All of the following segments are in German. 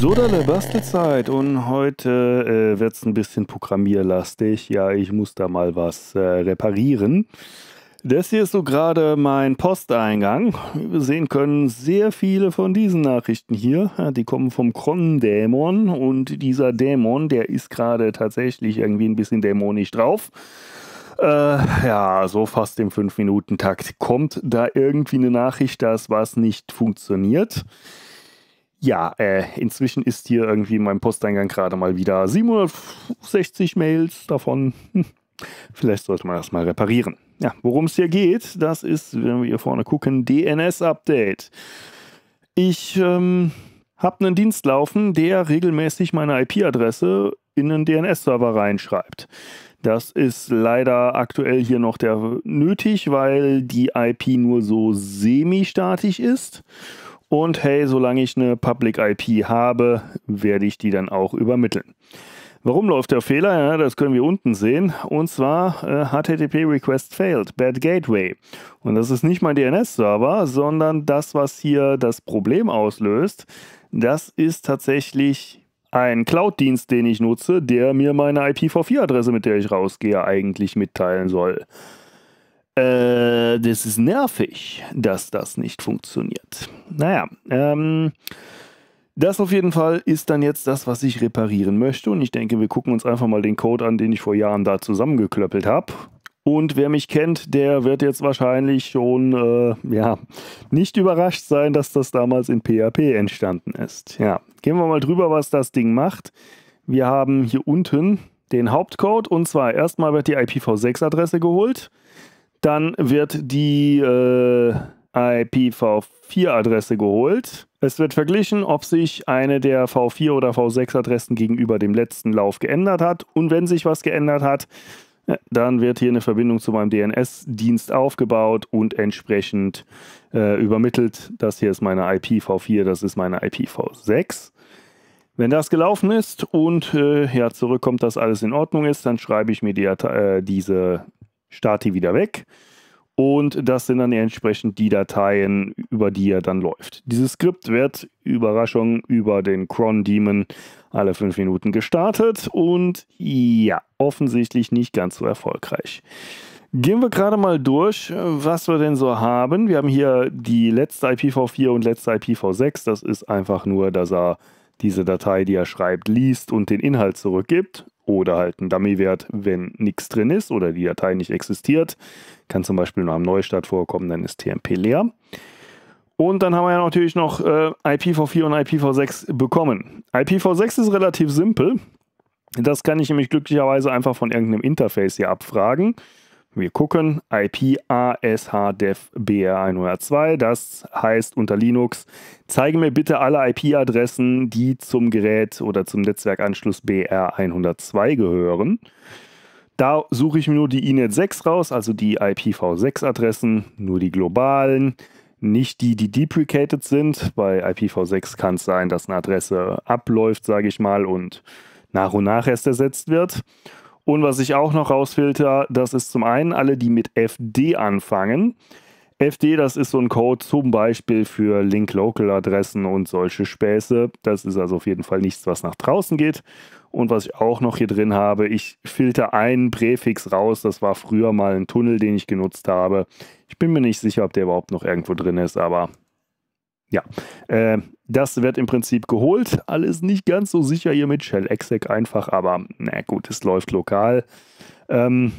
So, Sodale äh, Bastelzeit und heute äh, wird es ein bisschen programmierlastig. Ja, ich muss da mal was äh, reparieren. Das hier ist so gerade mein Posteingang. Wie wir sehen können, sehr viele von diesen Nachrichten hier. Die kommen vom Kron-Dämon und dieser Dämon, der ist gerade tatsächlich irgendwie ein bisschen dämonisch drauf. Äh, ja, so fast im 5-Minuten-Takt kommt da irgendwie eine Nachricht, dass was nicht funktioniert. Ja, äh, inzwischen ist hier irgendwie in meinem Posteingang gerade mal wieder 760 Mails davon. Hm. Vielleicht sollte man das mal reparieren. Ja, worum es hier geht, das ist, wenn wir hier vorne gucken, DNS-Update. Ich ähm, habe einen Dienst laufen, der regelmäßig meine IP-Adresse in einen DNS-Server reinschreibt. Das ist leider aktuell hier noch der nötig, weil die IP nur so semi-statisch ist und hey, solange ich eine Public IP habe, werde ich die dann auch übermitteln. Warum läuft der Fehler? Ja, das können wir unten sehen. Und zwar äh, HTTP Request Failed, Bad Gateway. Und das ist nicht mein DNS-Server, sondern das, was hier das Problem auslöst. Das ist tatsächlich ein Cloud-Dienst, den ich nutze, der mir meine IPv4-Adresse, mit der ich rausgehe, eigentlich mitteilen soll äh, das ist nervig, dass das nicht funktioniert. Naja, ähm, das auf jeden Fall ist dann jetzt das, was ich reparieren möchte. Und ich denke, wir gucken uns einfach mal den Code an, den ich vor Jahren da zusammengeklöppelt habe. Und wer mich kennt, der wird jetzt wahrscheinlich schon äh, ja, nicht überrascht sein, dass das damals in PHP entstanden ist. Ja, gehen wir mal drüber, was das Ding macht. Wir haben hier unten den Hauptcode und zwar erstmal wird die IPv6-Adresse geholt. Dann wird die äh, IPv4-Adresse geholt. Es wird verglichen, ob sich eine der V4 oder V6-Adressen gegenüber dem letzten Lauf geändert hat. Und wenn sich was geändert hat, äh, dann wird hier eine Verbindung zu meinem DNS-Dienst aufgebaut und entsprechend äh, übermittelt. Das hier ist meine IPv4, das ist meine IPv6. Wenn das gelaufen ist und äh, ja, zurückkommt, dass alles in Ordnung ist, dann schreibe ich mir die, äh, diese starte wieder weg. Und das sind dann entsprechend die Dateien, über die er dann läuft. Dieses Skript wird, Überraschung, über den Cron demon alle fünf Minuten gestartet und ja, offensichtlich nicht ganz so erfolgreich. Gehen wir gerade mal durch, was wir denn so haben. Wir haben hier die letzte IPv4 und letzte IPv6. Das ist einfach nur, dass er diese Datei, die er schreibt, liest und den Inhalt zurückgibt oder halt ein Dummy-Wert, wenn nichts drin ist oder die Datei nicht existiert. Kann zum Beispiel nur am Neustart vorkommen, dann ist TMP leer. Und dann haben wir ja natürlich noch äh, IPv4 und IPv6 bekommen. IPv6 ist relativ simpel. Das kann ich nämlich glücklicherweise einfach von irgendeinem Interface hier abfragen. Wir gucken IP ASH-Dev BR102. Das heißt unter Linux, zeige mir bitte alle IP-Adressen, die zum Gerät oder zum Netzwerkanschluss BR102 gehören. Da suche ich mir nur die INET 6 raus, also die IPv6-Adressen, nur die globalen, nicht die, die deprecated sind. Bei IPv6 kann es sein, dass eine Adresse abläuft, sage ich mal, und nach und nach erst ersetzt wird. Und was ich auch noch rausfilter, das ist zum einen alle, die mit FD anfangen. FD, das ist so ein Code zum Beispiel für Link-Local-Adressen und solche Späße. Das ist also auf jeden Fall nichts, was nach draußen geht. Und was ich auch noch hier drin habe, ich filter einen Präfix raus. Das war früher mal ein Tunnel, den ich genutzt habe. Ich bin mir nicht sicher, ob der überhaupt noch irgendwo drin ist, aber ja, äh, das wird im Prinzip geholt. Alles nicht ganz so sicher hier mit Shell Exec einfach, aber na gut, es läuft lokal. Ähm,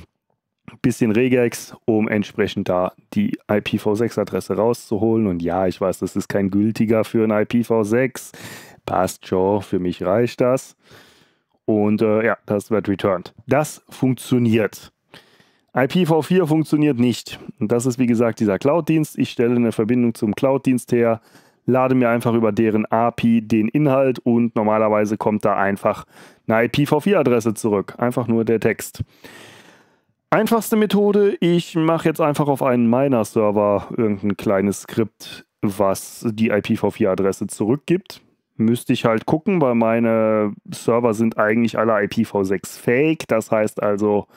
bisschen Regex, um entsprechend da die IPv6-Adresse rauszuholen. Und ja, ich weiß, das ist kein gültiger für ein IPv6. Passt schon, für mich reicht das. Und äh, ja, das wird returned. Das funktioniert. IPv4 funktioniert nicht. Und das ist wie gesagt dieser Cloud-Dienst. Ich stelle eine Verbindung zum Cloud-Dienst her, lade mir einfach über deren API den Inhalt und normalerweise kommt da einfach eine IPv4-Adresse zurück. Einfach nur der Text. Einfachste Methode, ich mache jetzt einfach auf einen meiner Server irgendein kleines Skript, was die IPv4-Adresse zurückgibt. Müsste ich halt gucken, weil meine Server sind eigentlich alle IPv6 fähig. Das heißt also,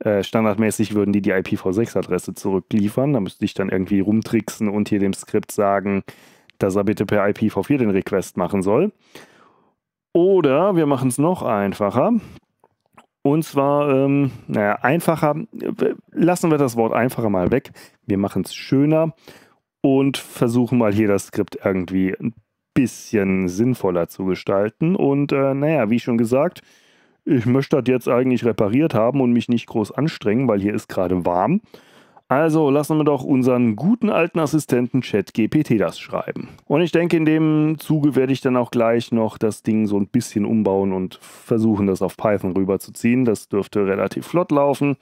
äh, standardmäßig würden die die IPv6-Adresse zurückliefern. Da müsste ich dann irgendwie rumtricksen und hier dem Skript sagen, dass er bitte per IPv4 den Request machen soll. Oder wir machen es noch einfacher. Und zwar, ähm, naja, einfacher, äh, lassen wir das Wort einfacher mal weg. Wir machen es schöner und versuchen mal hier das Skript irgendwie ein bisschen sinnvoller zu gestalten. Und äh, naja, wie schon gesagt, ich möchte das jetzt eigentlich repariert haben und mich nicht groß anstrengen, weil hier ist gerade warm. Also lassen wir doch unseren guten alten Assistenten ChatGPT das schreiben. Und ich denke, in dem Zuge werde ich dann auch gleich noch das Ding so ein bisschen umbauen und versuchen, das auf Python rüberzuziehen. Das dürfte relativ flott laufen.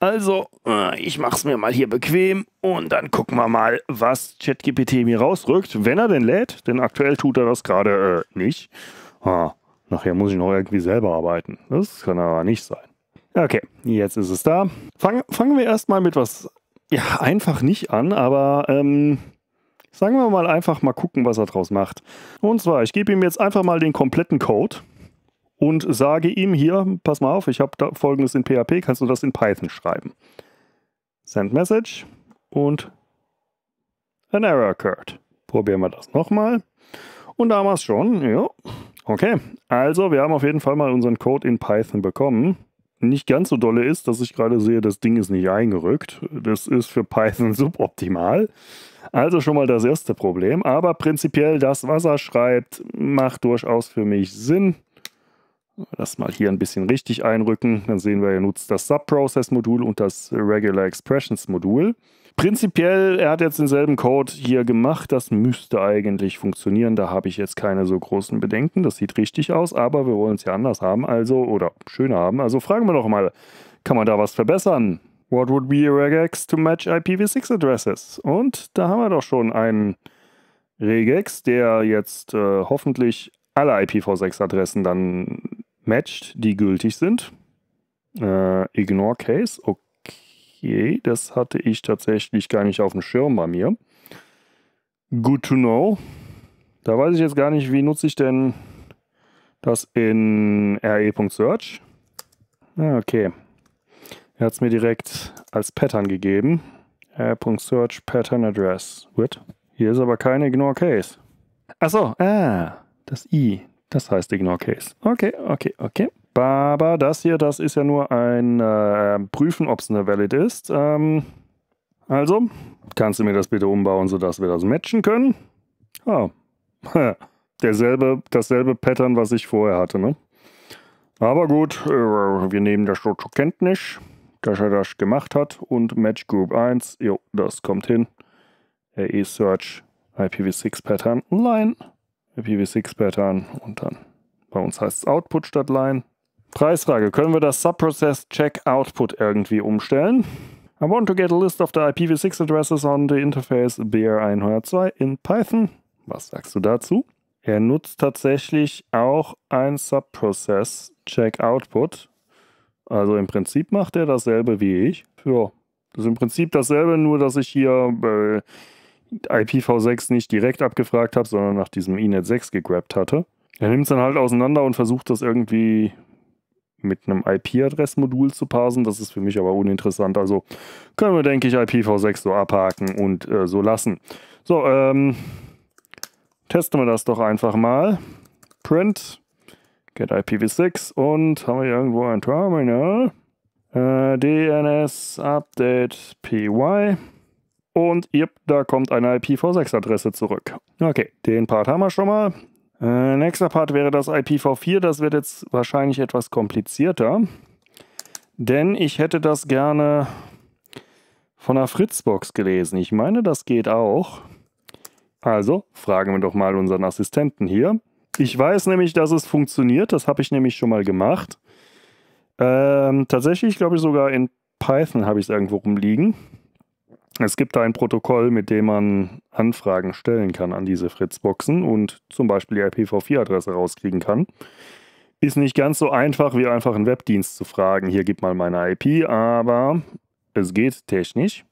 Also, äh, ich mache es mir mal hier bequem und dann gucken wir mal, was ChatGPT mir rausrückt, wenn er denn lädt. Denn aktuell tut er das gerade äh, nicht. Ah, Nachher muss ich noch irgendwie selber arbeiten. Das kann aber nicht sein. Okay, jetzt ist es da. Fang, fangen wir erstmal mit was ja, einfach nicht an, aber ähm, sagen wir mal einfach mal gucken, was er draus macht. Und zwar, ich gebe ihm jetzt einfach mal den kompletten Code und sage ihm hier, pass mal auf, ich habe da folgendes in PHP, kannst du das in Python schreiben. Send Message und an error occurred. Probieren wir das nochmal. Und damals schon, ja, Okay, also wir haben auf jeden Fall mal unseren Code in Python bekommen. Nicht ganz so dolle ist, dass ich gerade sehe, das Ding ist nicht eingerückt. Das ist für Python suboptimal. Also schon mal das erste Problem. Aber prinzipiell das, was er schreibt, macht durchaus für mich Sinn. Das mal hier ein bisschen richtig einrücken. Dann sehen wir, er nutzt das Subprocess-Modul und das Regular Expressions-Modul. Prinzipiell, er hat jetzt denselben Code hier gemacht. Das müsste eigentlich funktionieren. Da habe ich jetzt keine so großen Bedenken. Das sieht richtig aus, aber wir wollen es ja anders haben, also, oder schöner haben. Also fragen wir doch mal, kann man da was verbessern? What would be a regex to match IPv6 addresses? Und da haben wir doch schon einen Regex, der jetzt äh, hoffentlich alle IPv6-Adressen dann matcht, die gültig sind. Äh, ignore Case, okay Okay, das hatte ich tatsächlich gar nicht auf dem Schirm bei mir. Good to know. Da weiß ich jetzt gar nicht, wie nutze ich denn das in re.search. Ah, okay. Er hat es mir direkt als Pattern gegeben. re.search Pattern Address. Gut. Hier ist aber kein Ignore Case. Achso, ah, das I. Das heißt Ignore Case. Okay, okay, okay. Aber das hier, das ist ja nur ein äh, Prüfen, ob es eine Valid ist. Ähm, also, kannst du mir das bitte umbauen, sodass wir das matchen können? Ah, derselbe, dasselbe Pattern, was ich vorher hatte, ne? Aber gut, äh, wir nehmen das schon zur Kenntnis, dass er das gemacht hat. Und Match Group 1, jo, das kommt hin. AE Search, IPv6 Pattern Line, IPv6 Pattern und dann bei uns heißt es Output statt Line. Preisfrage. Können wir das Subprocess Check Output irgendwie umstellen? I want to get a list of the IPv6 addresses on the interface BR102 in Python. Was sagst du dazu? Er nutzt tatsächlich auch ein Subprocess Check Output. Also im Prinzip macht er dasselbe wie ich. Ja, das ist im Prinzip dasselbe, nur dass ich hier äh, IPv6 nicht direkt abgefragt habe, sondern nach diesem Inet e 6 gegrabt hatte. Er nimmt es dann halt auseinander und versucht das irgendwie mit einem IP-Adressmodul zu parsen. Das ist für mich aber uninteressant. Also können wir, denke ich, IPv6 so abhaken und äh, so lassen. So, ähm, testen wir das doch einfach mal. Print, get IPv6 und haben wir irgendwo ein Terminal? Äh, DNS Update PY. Und yep, da kommt eine IPv6-Adresse zurück. Okay, den Part haben wir schon mal. Äh, nächster Part wäre das IPv4. Das wird jetzt wahrscheinlich etwas komplizierter. Denn ich hätte das gerne von der Fritzbox gelesen. Ich meine, das geht auch. Also fragen wir doch mal unseren Assistenten hier. Ich weiß nämlich, dass es funktioniert. Das habe ich nämlich schon mal gemacht. Ähm, tatsächlich glaube ich sogar in Python habe ich es irgendwo rumliegen. Es gibt da ein Protokoll, mit dem man Anfragen stellen kann an diese Fritzboxen und zum Beispiel die IPv4-Adresse rauskriegen kann. Ist nicht ganz so einfach, wie einfach einen Webdienst zu fragen, hier gib mal meine IP, aber es geht technisch.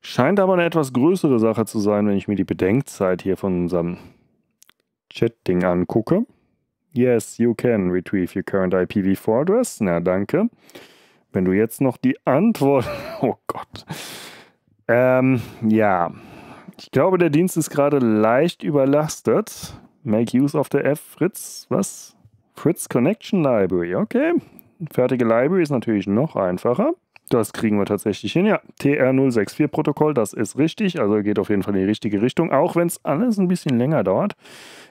Scheint aber eine etwas größere Sache zu sein, wenn ich mir die Bedenkzeit hier von unserem Chat-Ding angucke. Yes, you can retrieve your current IPv4 adress Na, danke. Wenn du jetzt noch die Antwort. Oh Gott. Ähm, ja. Ich glaube, der Dienst ist gerade leicht überlastet. Make use of the F Fritz. Was? Fritz Connection Library. Okay. Fertige Library ist natürlich noch einfacher. Das kriegen wir tatsächlich hin, ja. TR064-Protokoll, das ist richtig, also geht auf jeden Fall in die richtige Richtung, auch wenn es alles ein bisschen länger dauert.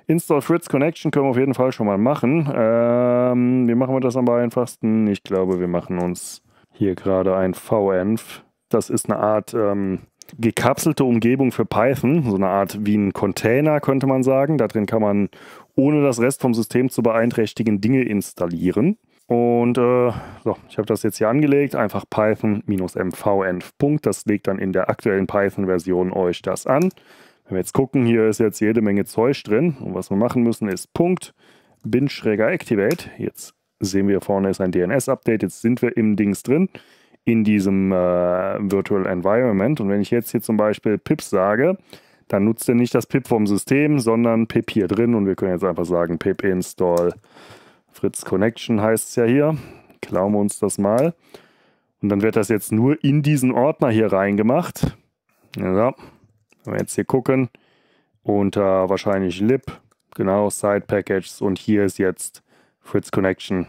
Install Fritz Connection können wir auf jeden Fall schon mal machen. Ähm, wie machen wir das am einfachsten? Ich glaube, wir machen uns hier gerade ein VEnv. Das ist eine Art ähm, gekapselte Umgebung für Python, so eine Art wie ein Container, könnte man sagen. Da drin kann man, ohne das Rest vom System zu beeinträchtigen, Dinge installieren. Und äh, so, ich habe das jetzt hier angelegt, einfach python-mvenv. Das legt dann in der aktuellen Python-Version euch das an. Wenn wir jetzt gucken, hier ist jetzt jede Menge Zeug drin. Und was wir machen müssen ist Punkt, Bin-Schräger Activate. Jetzt sehen wir vorne ist ein DNS-Update. Jetzt sind wir im Dings drin, in diesem äh, Virtual Environment. Und wenn ich jetzt hier zum Beispiel pip sage, dann nutzt er nicht das pip vom System, sondern pip hier drin. Und wir können jetzt einfach sagen pip install Fritz Connection heißt es ja hier. Klauen wir uns das mal. Und dann wird das jetzt nur in diesen Ordner hier reingemacht. Ja, wenn wir jetzt hier gucken, unter wahrscheinlich lib, genau, Side Packages und hier ist jetzt Fritz Connection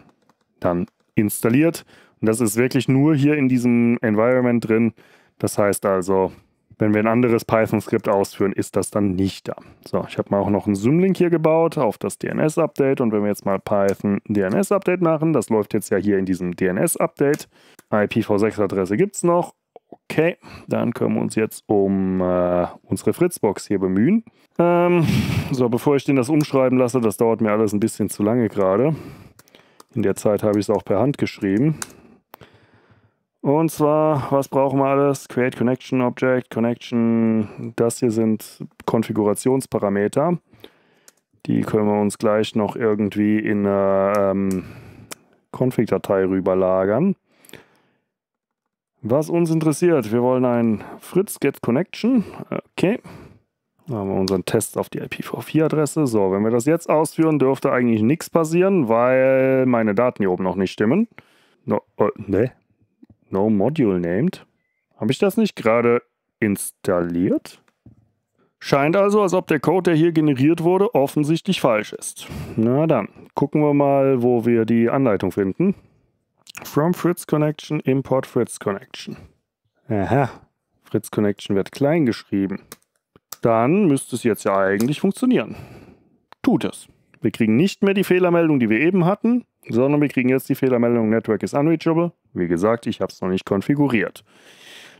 dann installiert. Und das ist wirklich nur hier in diesem Environment drin. Das heißt also, wenn wir ein anderes Python-Skript ausführen, ist das dann nicht da. So, ich habe mal auch noch einen Zoom-Link hier gebaut auf das DNS-Update. Und wenn wir jetzt mal Python DNS-Update machen, das läuft jetzt ja hier in diesem DNS-Update. IPv6-Adresse gibt es noch. Okay, dann können wir uns jetzt um äh, unsere Fritzbox hier bemühen. Ähm, so, bevor ich den das umschreiben lasse, das dauert mir alles ein bisschen zu lange gerade. In der Zeit habe ich es auch per Hand geschrieben. Und zwar, was brauchen wir alles? Create Connection Object, Connection, das hier sind Konfigurationsparameter. Die können wir uns gleich noch irgendwie in eine ähm, Config-Datei rüberlagern. Was uns interessiert, wir wollen ein Fritz Get Connection. Okay. Da haben wir unseren Test auf die IPv4-Adresse. So, wenn wir das jetzt ausführen, dürfte eigentlich nichts passieren, weil meine Daten hier oben noch nicht stimmen. No, oh, ne? No Module named. Habe ich das nicht gerade installiert? Scheint also, als ob der Code, der hier generiert wurde, offensichtlich falsch ist. Na dann, gucken wir mal, wo wir die Anleitung finden. From Fritz Connection, Import Fritz Connection. Aha, Fritz Connection wird klein geschrieben. Dann müsste es jetzt ja eigentlich funktionieren. Tut es. Wir kriegen nicht mehr die Fehlermeldung, die wir eben hatten sondern wir kriegen jetzt die Fehlermeldung Network is unreachable. Wie gesagt, ich habe es noch nicht konfiguriert.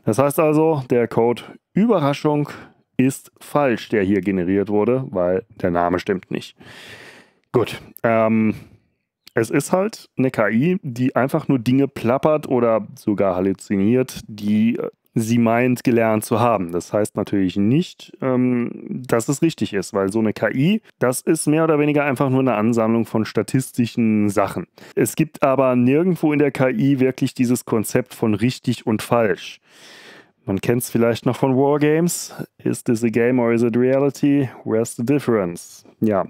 Das heißt also, der Code Überraschung ist falsch, der hier generiert wurde, weil der Name stimmt nicht. Gut, ähm, es ist halt eine KI, die einfach nur Dinge plappert oder sogar halluziniert, die äh, sie meint, gelernt zu haben. Das heißt natürlich nicht, ähm, dass es richtig ist, weil so eine KI, das ist mehr oder weniger einfach nur eine Ansammlung von statistischen Sachen. Es gibt aber nirgendwo in der KI wirklich dieses Konzept von richtig und falsch. Man kennt es vielleicht noch von Wargames. Is this a game or is it reality? Where's the difference? Ja,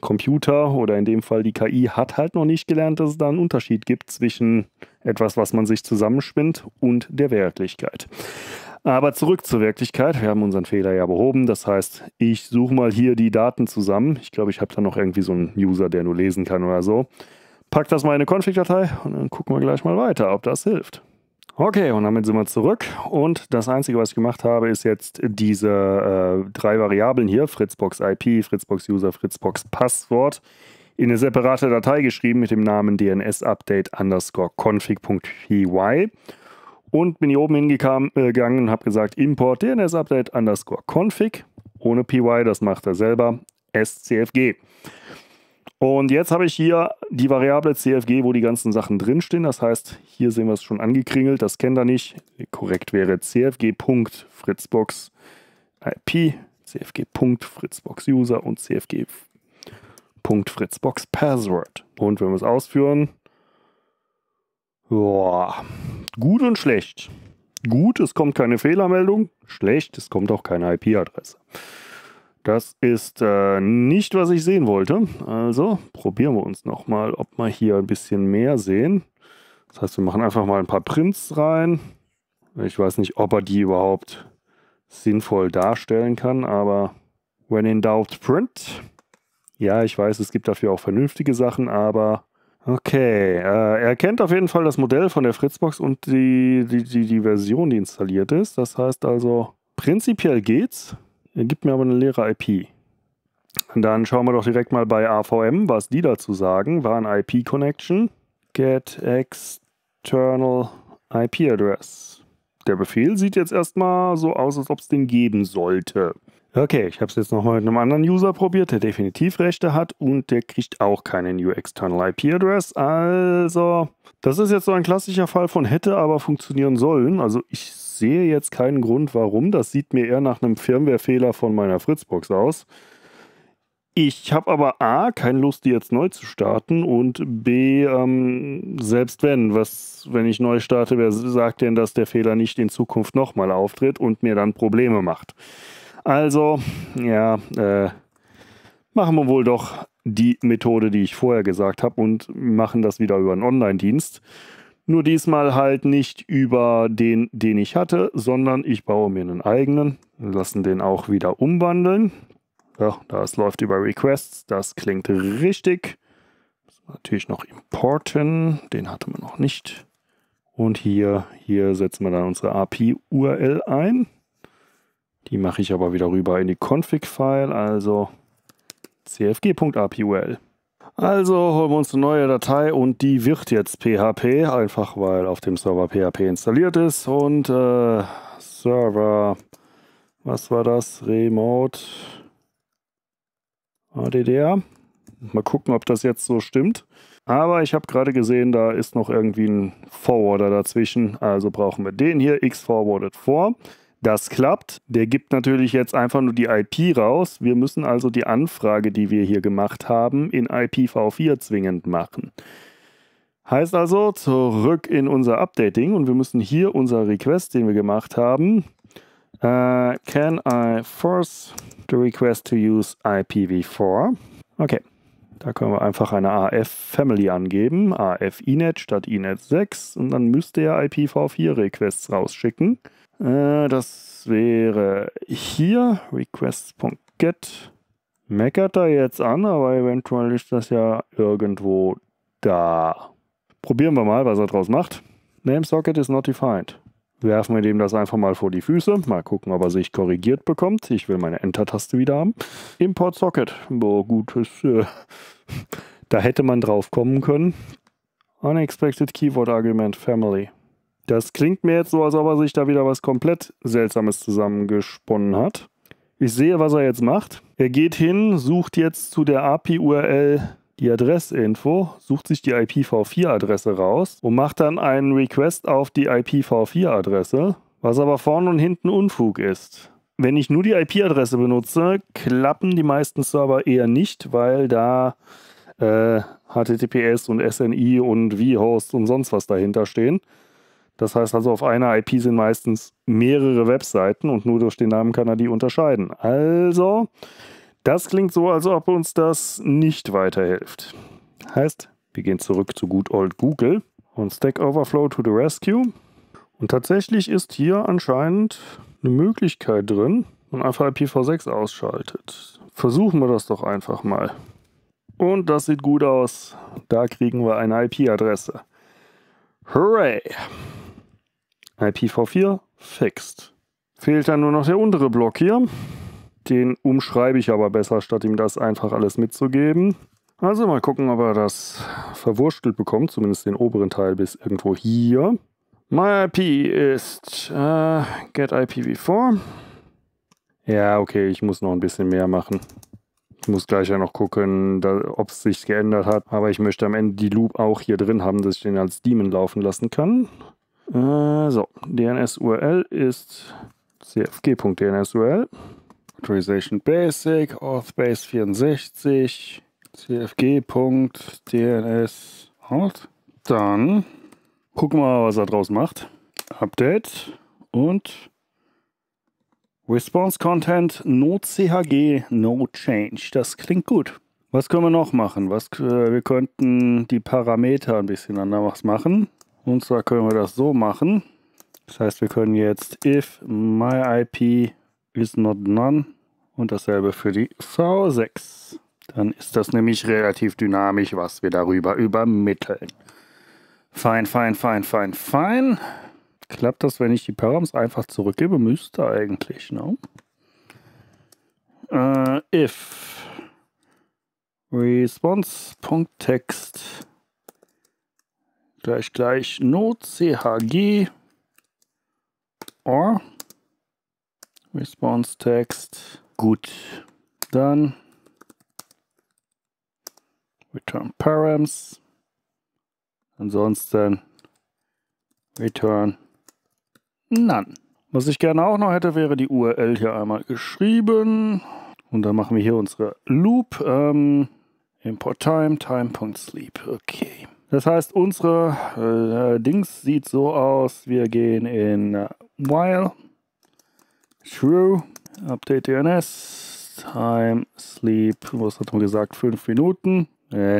Computer oder in dem Fall die KI hat halt noch nicht gelernt, dass es da einen Unterschied gibt zwischen etwas, was man sich zusammenspinnt, und der Wirklichkeit. Aber zurück zur Wirklichkeit. Wir haben unseren Fehler ja behoben. Das heißt, ich suche mal hier die Daten zusammen. Ich glaube, ich habe da noch irgendwie so einen User, der nur lesen kann oder so. Pack das mal in eine Config-Datei und dann gucken wir gleich mal weiter, ob das hilft. Okay, und damit sind wir zurück. Und das Einzige, was ich gemacht habe, ist jetzt diese äh, drei Variablen hier, Fritzbox IP, Fritzbox User, Fritzbox Passwort, in eine separate Datei geschrieben mit dem Namen dns-update underscore config.py und bin hier oben hingegangen äh, und habe gesagt import dns-update underscore config ohne py, das macht er selber, scfg. Und jetzt habe ich hier die Variable CFG, wo die ganzen Sachen drinstehen. Das heißt, hier sehen wir es schon angekringelt, das kennt er nicht. Korrekt wäre cfg.fritzbox IP, cfg.fritzbox User und cfg Fritzbox Password. Und wenn wir es ausführen, boah, gut und schlecht. Gut, es kommt keine Fehlermeldung. Schlecht, es kommt auch keine IP-Adresse. Das ist äh, nicht, was ich sehen wollte. Also probieren wir uns nochmal, ob wir hier ein bisschen mehr sehen. Das heißt, wir machen einfach mal ein paar Prints rein. Ich weiß nicht, ob er die überhaupt sinnvoll darstellen kann, aber when in doubt, print. Ja, ich weiß, es gibt dafür auch vernünftige Sachen, aber okay. Äh, er kennt auf jeden Fall das Modell von der Fritzbox und die, die, die, die Version, die installiert ist. Das heißt also, prinzipiell geht's. Er gibt mir aber eine leere IP. dann schauen wir doch direkt mal bei AVM, was die dazu sagen. War ein IP-Connection. Get external IP address. Der Befehl sieht jetzt erstmal so aus, als ob es den geben sollte. Okay, ich habe es jetzt nochmal mit einem anderen User probiert, der definitiv Rechte hat und der kriegt auch keine New External IP Address. Also, das ist jetzt so ein klassischer Fall von hätte aber funktionieren sollen. Also, ich sehe jetzt keinen Grund, warum. Das sieht mir eher nach einem Firmwarefehler von meiner Fritzbox aus. Ich habe aber A, keine Lust, die jetzt neu zu starten und B, ähm, selbst wenn, was, wenn ich neu starte, wer sagt denn, dass der Fehler nicht in Zukunft nochmal auftritt und mir dann Probleme macht? Also, ja, äh, machen wir wohl doch die Methode, die ich vorher gesagt habe und machen das wieder über einen Online-Dienst. Nur diesmal halt nicht über den, den ich hatte, sondern ich baue mir einen eigenen, lassen den auch wieder umwandeln. Ja, das läuft über Requests, das klingt richtig. Natürlich noch importen, den hatten wir noch nicht. Und hier, hier setzen wir dann unsere API-URL ein. Die mache ich aber wieder rüber in die Config-File, also cfg.apul. Also holen wir uns eine neue Datei und die wird jetzt PHP, einfach weil auf dem Server PHP installiert ist und äh, Server, was war das? Remote ADDR. Mal gucken, ob das jetzt so stimmt. Aber ich habe gerade gesehen, da ist noch irgendwie ein Forwarder dazwischen, also brauchen wir den hier, xforwarded vor. Das klappt. Der gibt natürlich jetzt einfach nur die IP raus. Wir müssen also die Anfrage, die wir hier gemacht haben, in IPv4 zwingend machen. Heißt also zurück in unser Updating und wir müssen hier unser Request, den wir gemacht haben, uh, can I force the request to use IPv4? Okay, da können wir einfach eine AF-Family angeben, AF-Inet statt Inet 6 und dann müsste er IPv4-Requests rausschicken. Äh, das wäre hier requests.get. Meckert er jetzt an, aber eventuell ist das ja irgendwo da. Probieren wir mal, was er draus macht. Name Socket is not defined werfen wir dem das einfach mal vor die Füße. Mal gucken, ob er sich korrigiert bekommt. Ich will meine Enter-Taste wieder haben. Import Socket. Boah, gut, ist, äh, da hätte man drauf kommen können. Unexpected Keyword Argument Family. Das klingt mir jetzt so, als ob er sich da wieder was komplett Seltsames zusammengesponnen hat. Ich sehe, was er jetzt macht. Er geht hin, sucht jetzt zu der API-URL die Adressinfo, sucht sich die IPv4-Adresse raus und macht dann einen Request auf die IPv4-Adresse, was aber vorne und hinten Unfug ist. Wenn ich nur die IP-Adresse benutze, klappen die meisten Server eher nicht, weil da äh, HTTPS und SNI und vHost und sonst was dahinter stehen. Das heißt also, auf einer IP sind meistens mehrere Webseiten und nur durch den Namen kann er die unterscheiden. Also das klingt so, als ob uns das nicht weiterhilft. Heißt, wir gehen zurück zu Good old Google und Stack Overflow to the rescue. Und tatsächlich ist hier anscheinend eine Möglichkeit drin, man einfach IPv6 ausschaltet. Versuchen wir das doch einfach mal. Und das sieht gut aus. Da kriegen wir eine IP-Adresse. Hooray! IPv4 fixed. Fehlt dann nur noch der untere Block hier. Den umschreibe ich aber besser, statt ihm das einfach alles mitzugeben. Also mal gucken, ob er das verwurstelt bekommt, zumindest den oberen Teil bis irgendwo hier. My IP ist äh, get IPv4. Ja, okay, ich muss noch ein bisschen mehr machen. Ich muss gleich ja noch gucken, ob es sich geändert hat. Aber ich möchte am Ende die Loop auch hier drin haben, dass ich den als Daemon laufen lassen kann. Äh, so, DNS-URL ist cfg.dnsurl. url Authorization Basic, Authbase 64, cfg.dns out. Dann gucken wir mal, was er draus macht. Update und Response Content, no CHG, no change. Das klingt gut. Was können wir noch machen? Was, äh, wir könnten die Parameter ein bisschen anders machen. Und zwar können wir das so machen. Das heißt, wir können jetzt if myip is not none und dasselbe für die V6. Dann ist das nämlich relativ dynamisch, was wir darüber übermitteln. Fein, fein, fein, fein, fein. Klappt das, wenn ich die Params einfach zurückgebe? Müsste eigentlich, ne? Uh, if response.text gleich gleich node chg or Response Text. Gut. Dann return params. Ansonsten return none. Was ich gerne auch noch hätte, wäre die URL hier einmal geschrieben. Und dann machen wir hier unsere Loop. Ähm, import time, time.sleep. Okay. Das heißt, unsere äh, Dings sieht so aus. Wir gehen in äh, while True. Update DNS. Time, Sleep. Was hat man gesagt? 5 Minuten. Äh,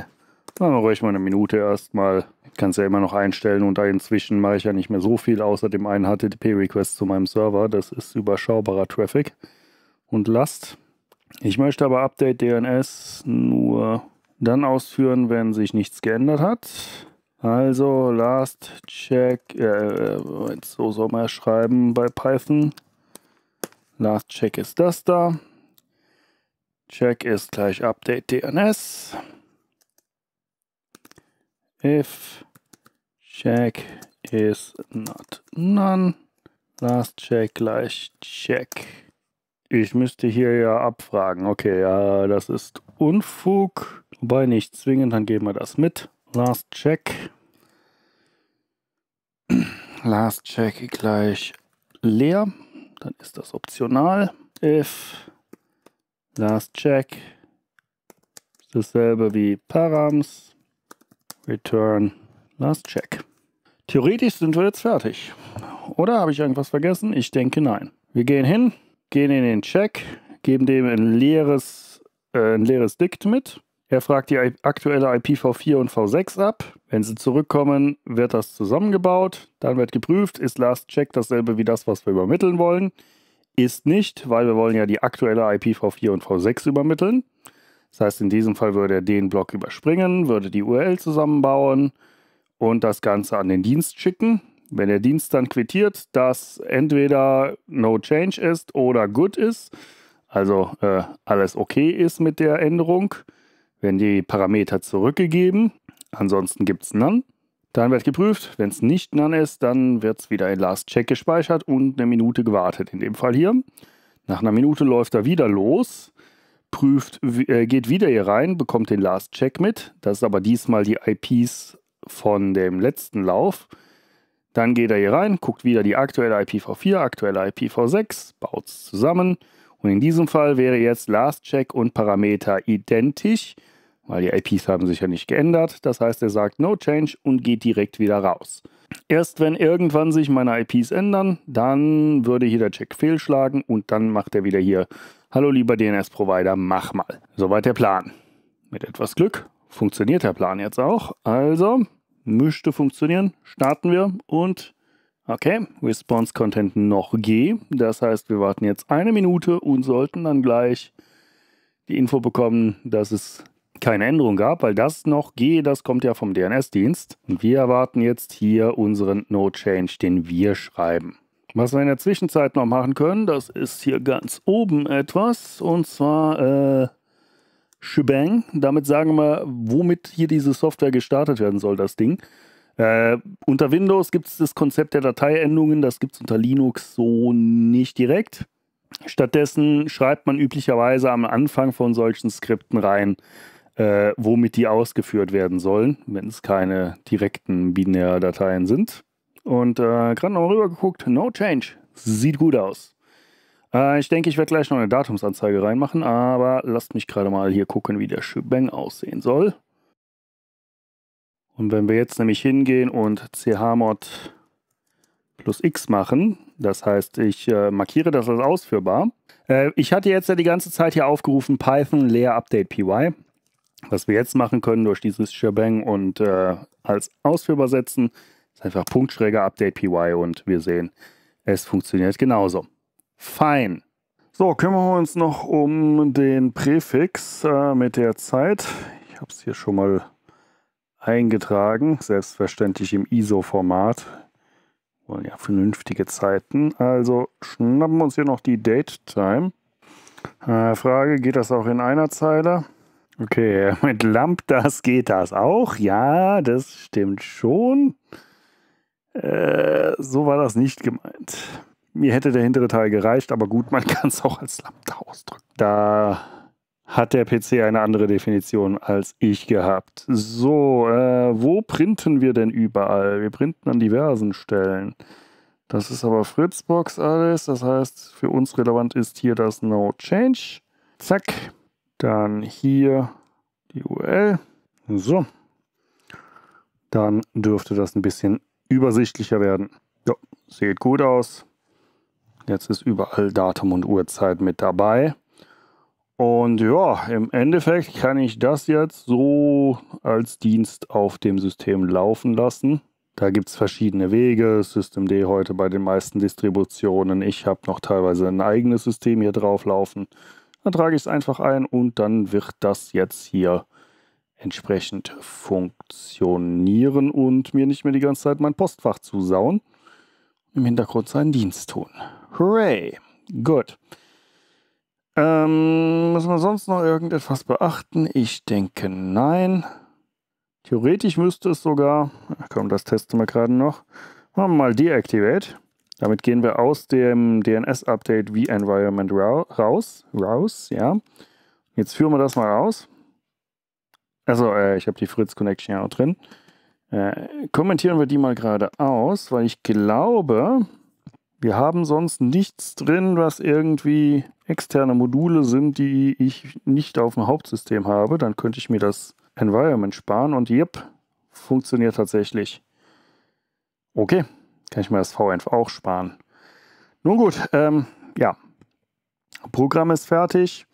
machen wir ruhig mal eine Minute erstmal. Ich kann es ja immer noch einstellen und da inzwischen mache ich ja nicht mehr so viel außer dem einen HTTP-Request zu meinem Server. Das ist überschaubarer Traffic und Last. Ich möchte aber Update DNS nur dann ausführen, wenn sich nichts geändert hat. Also last check, äh, äh so soll man ja schreiben bei Python. Last Check ist das da. Check ist gleich Update DNS. If check is not none. Last check gleich check. Ich müsste hier ja abfragen. Okay, ja, das ist Unfug. Wobei nicht zwingend, dann geben wir das mit. Last check. Last check gleich leer dann ist das optional. If last check ist dasselbe wie params return last check. Theoretisch sind wir jetzt fertig. Oder habe ich irgendwas vergessen? Ich denke nein. Wir gehen hin, gehen in den Check, geben dem ein leeres, äh, ein leeres Dict mit er fragt die aktuelle IPv4 und V6 ab. Wenn sie zurückkommen, wird das zusammengebaut. Dann wird geprüft, ist Last Check dasselbe wie das, was wir übermitteln wollen. Ist nicht, weil wir wollen ja die aktuelle IPv4 und V6 übermitteln. Das heißt, in diesem Fall würde er den Block überspringen, würde die URL zusammenbauen und das Ganze an den Dienst schicken. Wenn der Dienst dann quittiert, dass entweder No Change ist oder Good ist, also äh, alles okay ist mit der Änderung, werden die Parameter zurückgegeben. Ansonsten gibt es None. Dann wird geprüft. Wenn es nicht None ist, dann wird es wieder in Last Check gespeichert und eine Minute gewartet. In dem Fall hier. Nach einer Minute läuft er wieder los, prüft, äh, geht wieder hier rein, bekommt den Last Check mit. Das ist aber diesmal die IPs von dem letzten Lauf. Dann geht er hier rein, guckt wieder die aktuelle IPv4, aktuelle IPv6, baut es zusammen. Und in diesem Fall wäre jetzt Last Check und Parameter identisch weil die IPs haben sich ja nicht geändert. Das heißt, er sagt No Change und geht direkt wieder raus. Erst wenn irgendwann sich meine IPs ändern, dann würde hier der Check fehlschlagen und dann macht er wieder hier Hallo lieber DNS-Provider, mach mal. Soweit der Plan. Mit etwas Glück funktioniert der Plan jetzt auch. Also müsste funktionieren. Starten wir und okay, Response Content noch G. Das heißt, wir warten jetzt eine Minute und sollten dann gleich die Info bekommen, dass es keine Änderung gab, weil das noch G, das kommt ja vom DNS-Dienst. Und wir erwarten jetzt hier unseren No-Change, den wir schreiben. Was wir in der Zwischenzeit noch machen können, das ist hier ganz oben etwas, und zwar äh, Shebang. Damit sagen wir, womit hier diese Software gestartet werden soll, das Ding. Äh, unter Windows gibt es das Konzept der Dateiendungen, das gibt es unter Linux so nicht direkt. Stattdessen schreibt man üblicherweise am Anfang von solchen Skripten rein, äh, womit die ausgeführt werden sollen, wenn es keine direkten Binärdateien sind. Und äh, gerade nochmal rüber geguckt, no change. Sieht gut aus. Äh, ich denke, ich werde gleich noch eine Datumsanzeige reinmachen, aber lasst mich gerade mal hier gucken, wie der Shebang aussehen soll. Und wenn wir jetzt nämlich hingehen und chmod plus x machen, das heißt, ich äh, markiere das als ausführbar. Äh, ich hatte jetzt ja die ganze Zeit hier aufgerufen Python leer Update PY. Was wir jetzt machen können durch dieses Shebang und äh, als ausführbar setzen, ist einfach Punktschräger Update PY und wir sehen, es funktioniert genauso. Fein. So, kümmern wir uns noch um den Präfix äh, mit der Zeit. Ich habe es hier schon mal eingetragen, selbstverständlich im ISO-Format. Wollen ja vernünftige Zeiten. Also schnappen wir uns hier noch die Date-Time. Äh, Frage, geht das auch in einer Zeile? Okay, mit Lambdas geht das auch. Ja, das stimmt schon. Äh, so war das nicht gemeint. Mir hätte der hintere Teil gereicht, aber gut, man kann es auch als Lambda ausdrücken. Da hat der PC eine andere Definition als ich gehabt. So, äh, wo printen wir denn überall? Wir printen an diversen Stellen. Das ist aber Fritzbox alles. Das heißt, für uns relevant ist hier das No Change. Zack, dann hier die URL. So. Dann dürfte das ein bisschen übersichtlicher werden. Jo, sieht gut aus. Jetzt ist überall Datum und Uhrzeit mit dabei. Und ja, im Endeffekt kann ich das jetzt so als Dienst auf dem System laufen lassen. Da gibt es verschiedene Wege. Systemd heute bei den meisten Distributionen. Ich habe noch teilweise ein eigenes System hier drauf laufen. Dann trage ich es einfach ein und dann wird das jetzt hier entsprechend funktionieren und mir nicht mehr die ganze Zeit mein Postfach zusauen. Im Hintergrund seinen Dienst tun. Hooray! Gut. Ähm, müssen wir sonst noch irgendetwas beachten? Ich denke nein. Theoretisch müsste es sogar, komm, das testen wir gerade noch, machen wir mal deactivate. Damit gehen wir aus dem DNS-Update V-Environment raus. Raus, ja. Jetzt führen wir das mal aus. Also, äh, ich habe die Fritz-Connection ja auch drin. Äh, kommentieren wir die mal gerade aus, weil ich glaube, wir haben sonst nichts drin, was irgendwie externe Module sind, die ich nicht auf dem Hauptsystem habe. Dann könnte ich mir das Environment sparen und yep, funktioniert tatsächlich. Okay. Kann ich mir das VNF auch sparen. Nun gut, ähm, ja. Programm ist fertig.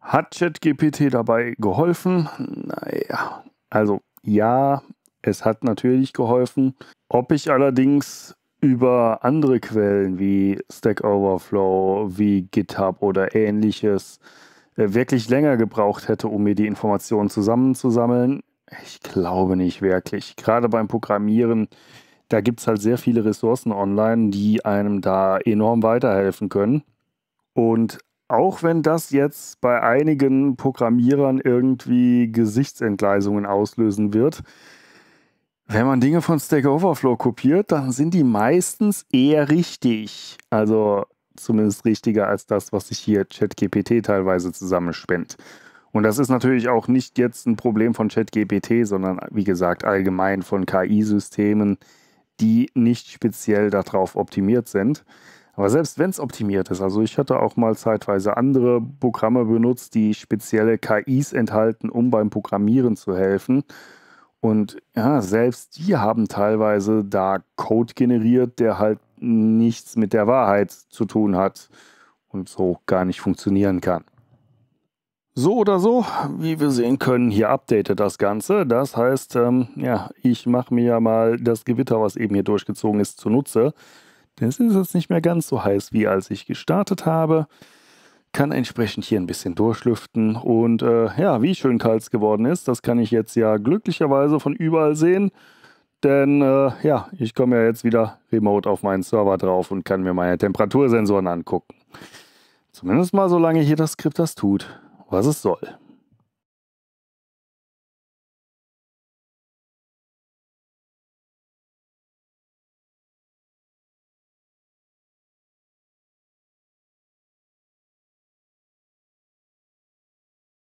Hat ChatGPT dabei geholfen? Naja, also ja, es hat natürlich geholfen. Ob ich allerdings über andere Quellen wie Stack Overflow, wie GitHub oder ähnliches äh, wirklich länger gebraucht hätte, um mir die Informationen zusammenzusammeln? Ich glaube nicht wirklich. Gerade beim Programmieren da gibt es halt sehr viele Ressourcen online, die einem da enorm weiterhelfen können. Und auch wenn das jetzt bei einigen Programmierern irgendwie Gesichtsentgleisungen auslösen wird, wenn man Dinge von Stack Overflow kopiert, dann sind die meistens eher richtig. Also zumindest richtiger als das, was sich hier ChatGPT teilweise zusammenspinnt. Und das ist natürlich auch nicht jetzt ein Problem von ChatGPT, sondern wie gesagt allgemein von KI-Systemen, die nicht speziell darauf optimiert sind. Aber selbst wenn es optimiert ist, also ich hatte auch mal zeitweise andere Programme benutzt, die spezielle KIs enthalten, um beim Programmieren zu helfen. Und ja, selbst die haben teilweise da Code generiert, der halt nichts mit der Wahrheit zu tun hat und so gar nicht funktionieren kann. So oder so, wie wir sehen können, hier updatet das Ganze. Das heißt, ähm, ja, ich mache mir ja mal das Gewitter, was eben hier durchgezogen ist, zunutze. Das ist jetzt nicht mehr ganz so heiß, wie als ich gestartet habe. Kann entsprechend hier ein bisschen durchlüften. Und äh, ja, wie schön kalt es geworden ist, das kann ich jetzt ja glücklicherweise von überall sehen. Denn äh, ja, ich komme ja jetzt wieder remote auf meinen Server drauf und kann mir meine Temperatursensoren angucken. Zumindest mal, solange hier das Skript das tut was es soll.